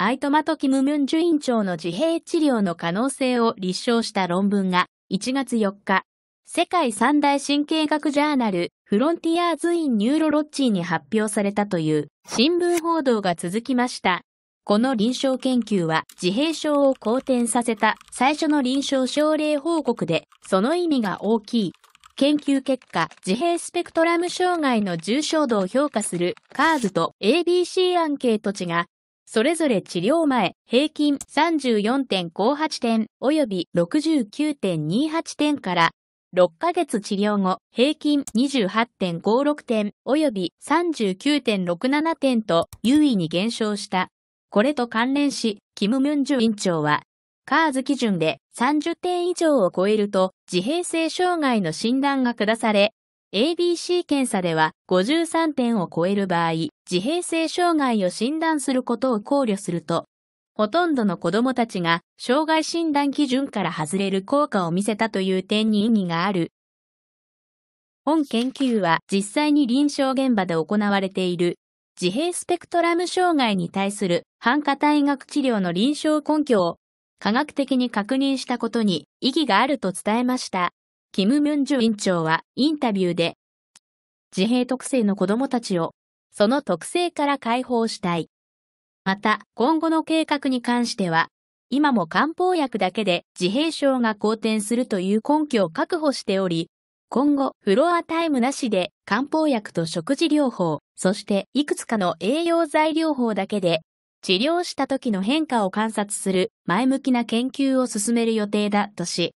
アイトマトキム・ムン・ジュン長の自閉治療の可能性を立証した論文が1月4日、世界三大神経学ジャーナルフロンティアーズ・イン・ニューロロッチーに発表されたという新聞報道が続きました。この臨床研究は自閉症を好転させた最初の臨床症例報告でその意味が大きい。研究結果、自閉スペクトラム障害の重症度を評価するカーズと ABC アンケート値がそれぞれ治療前、平均34.58点及び69.28点から6ヶ月治療後、平均28.56点及び39.67点と優位に減少した。これと関連し、キム・ムンジュ委員長は、カーズ基準で30点以上を超えると自閉性障害の診断が下され、ABC 検査では53点を超える場合、自閉性障害を診断することを考慮すると、ほとんどの子供たちが障害診断基準から外れる効果を見せたという点に意義がある。本研究は実際に臨床現場で行われている自閉スペクトラム障害に対する反過体学治療の臨床根拠を科学的に確認したことに意義があると伝えました。キム・ムンジュ院長はインタビューで、自閉特性の子供たちを、その特性から解放したい。また、今後の計画に関しては、今も漢方薬だけで自閉症が好転するという根拠を確保しており、今後、フロアタイムなしで漢方薬と食事療法、そしていくつかの栄養材療法だけで、治療した時の変化を観察する前向きな研究を進める予定だとし、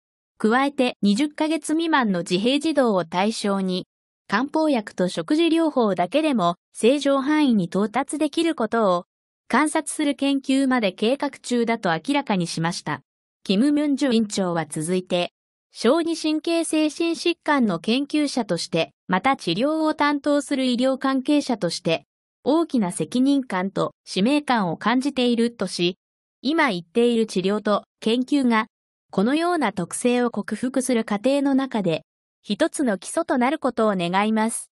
加えて20ヶ月未満の自閉児童を対象に、漢方薬と食事療法だけでも正常範囲に到達できることを観察する研究まで計画中だと明らかにしました。キム・ミュンジュ員長は続いて、小児神経精神疾患の研究者として、また治療を担当する医療関係者として、大きな責任感と使命感を感じているとし、今言っている治療と研究がこのような特性を克服する過程の中で、一つの基礎となることを願います。